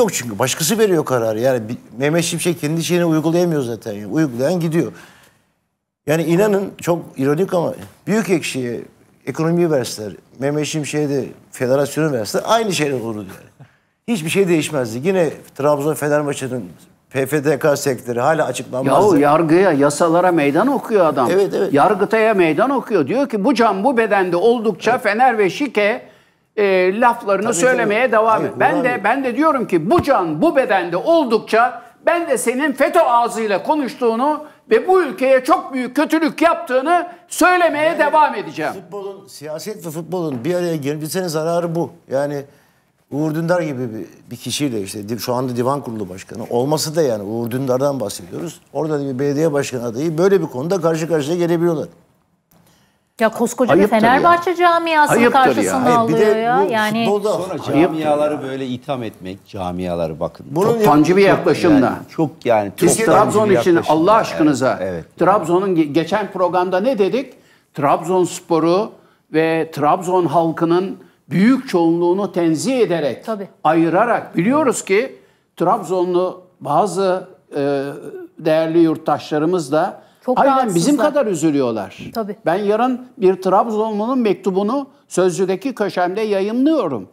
yok çünkü. Başkası veriyor kararı. Yani Mehmet Şimşek kendi şeyini uygulayamıyor zaten. Yani uygulayan gidiyor. Yani inanın çok ironik ama büyük ekşiye ekonomiyi versler Mehmet Şimşek'e de federasyonu versler aynı şey olur yani. Hiçbir şey değişmezdi. Yine Trabzon Fenerbahçe'nin PFDK sektörü hala açıklanmazdı. Yahu yargıya, yasalara meydan okuyor adam. Evet, evet. Yargıtay'a meydan okuyor. Diyor ki bu can bu bedende oldukça evet. Fener ve Şike e, laflarını Tabii söylemeye canım. devam et. Ben de ben de diyorum ki bu can bu bedende oldukça ben de senin FETÖ ağzıyla konuştuğunu ve bu ülkeye çok büyük kötülük yaptığını söylemeye yani, devam edeceğim. Futbolun, siyaset ve futbolun bir araya gelmesinin zararı bu. Yani Uğur Dündar gibi bir, bir kişiyle işte şu anda divan kurulu başkanı olması da yani Uğur Dündar'dan bahsediyoruz. Orada bir belediye başkanı adayı böyle bir konuda karşı karşıya gelebiliyorlar. Ya koskoca bir Fenerbahçe camiasının Ayıptır ya. karşısında bir de alıyor ya. bu Yani futbolda Sonra camiaları böyle itham etmek, camiaları bakın. Bunun Çok bir yaklaşımla. Yani, çok yani. Çok Trabzon için Allah aşkınıza. Evet, evet. Trabzon'un ge- geçen programda ne dedik? Trabzon sporu ve Trabzon halkının büyük çoğunluğunu tenzih ederek, Tabii. ayırarak biliyoruz ki Trabzonlu bazı e, değerli yurttaşlarımız da çok Aynen bizim kadar üzülüyorlar. Tabii. Ben yarın bir Trabzonlu'nun mektubunu Sözcü'deki köşemde yayınlıyorum.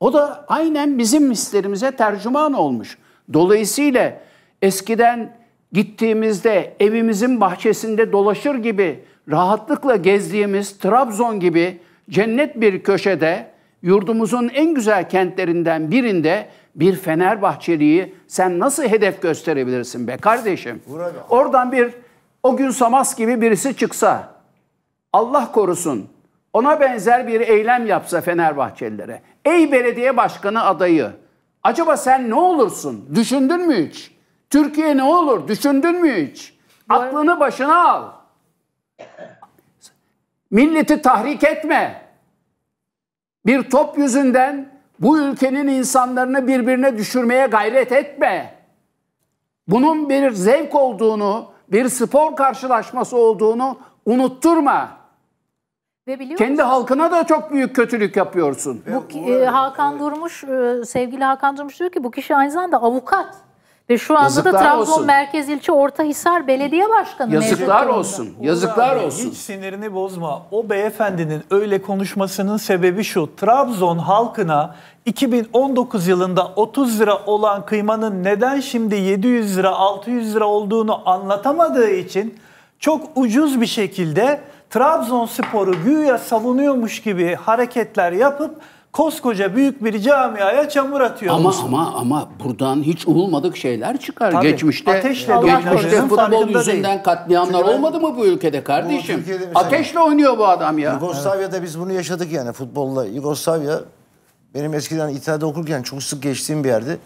O da aynen bizim hislerimize tercüman olmuş. Dolayısıyla eskiden gittiğimizde evimizin bahçesinde dolaşır gibi rahatlıkla gezdiğimiz Trabzon gibi cennet bir köşede yurdumuzun en güzel kentlerinden birinde bir Fenerbahçeliyi sen nasıl hedef gösterebilirsin be kardeşim? Burada. Oradan bir o gün Samas gibi birisi çıksa, Allah korusun, ona benzer bir eylem yapsa Fenerbahçelilere, ey belediye başkanı adayı, acaba sen ne olursun? Düşündün mü hiç? Türkiye ne olur? Düşündün mü hiç? Aklını başına al. Milleti tahrik etme. Bir top yüzünden bu ülkenin insanlarını birbirine düşürmeye gayret etme. Bunun bir zevk olduğunu, bir spor karşılaşması olduğunu unutturma. Ve biliyor Kendi musunuz? halkına da çok büyük kötülük yapıyorsun. Bu, e, Hakan Durmuş, e, sevgili Hakan Durmuş diyor ki bu kişi aynı zamanda avukat. Ve şu anda yazıklar da Trabzon olsun. Merkez İlçe Ortahisar Belediye Başkanı Yazıklar olsun. Yazıklar Uğur olsun. Hiç sinirini bozma. O beyefendinin öyle konuşmasının sebebi şu. Trabzon halkına 2019 yılında 30 lira olan kıymanın neden şimdi 700 lira 600 lira olduğunu anlatamadığı için çok ucuz bir şekilde Trabzonspor'u güya savunuyormuş gibi hareketler yapıp koskoca büyük bir camiaya çamur atıyor. Ama ama ama buradan hiç umulmadık şeyler çıkar. Tabii, geçmişte ateşle geçmişte futbol yüzünden değil. katliamlar Çünkü olmadı mı bu ülkede kardeşim? Bu ateşle oynuyor bu adam ya. Yugoslavya'da biz bunu yaşadık yani futbolla. Yugoslavya benim eskiden İtalya'da okurken çok sık geçtiğim bir yerdi.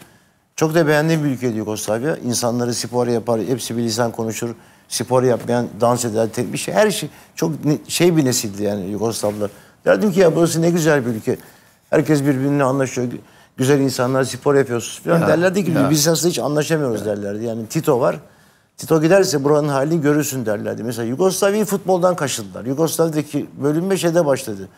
Çok da beğendiğim bir ülkeydi Yugoslavya. İnsanları spor yapar, hepsi bir lisan konuşur. Spor yapmayan dans eder, tek bir şey. Her şey çok şey bir nesildi yani Yugoslavlar. Derdim ki ya burası ne güzel bir ülke. Herkes birbirine anlaşıyor. Güzel insanlar spor yapıyorsunuz falan ya, derlerdi ki ya. biz aslında hiç anlaşamıyoruz ya. derlerdi. Yani Tito var. Tito giderse buranın halini görürsün derlerdi. Mesela Yugoslavya futboldan kaşıdılar. Yugoslavya'daki bölünme şeyde başladı.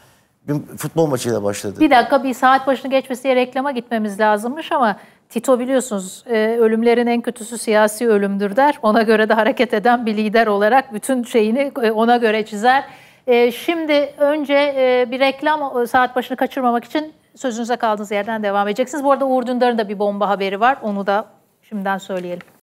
Bir futbol maçıyla başladı. Bir dakika bir saat başını geçmesi reklama gitmemiz lazımmış ama Tito biliyorsunuz e, ölümlerin en kötüsü siyasi ölümdür der. Ona göre de hareket eden bir lider olarak bütün şeyini e, ona göre çizer. Ee, şimdi önce e, bir reklam e, saat başını kaçırmamak için sözünüze kaldığınız yerden devam edeceksiniz. Bu arada Uğur Dündar'ın da bir bomba haberi var. Onu da şimdiden söyleyelim.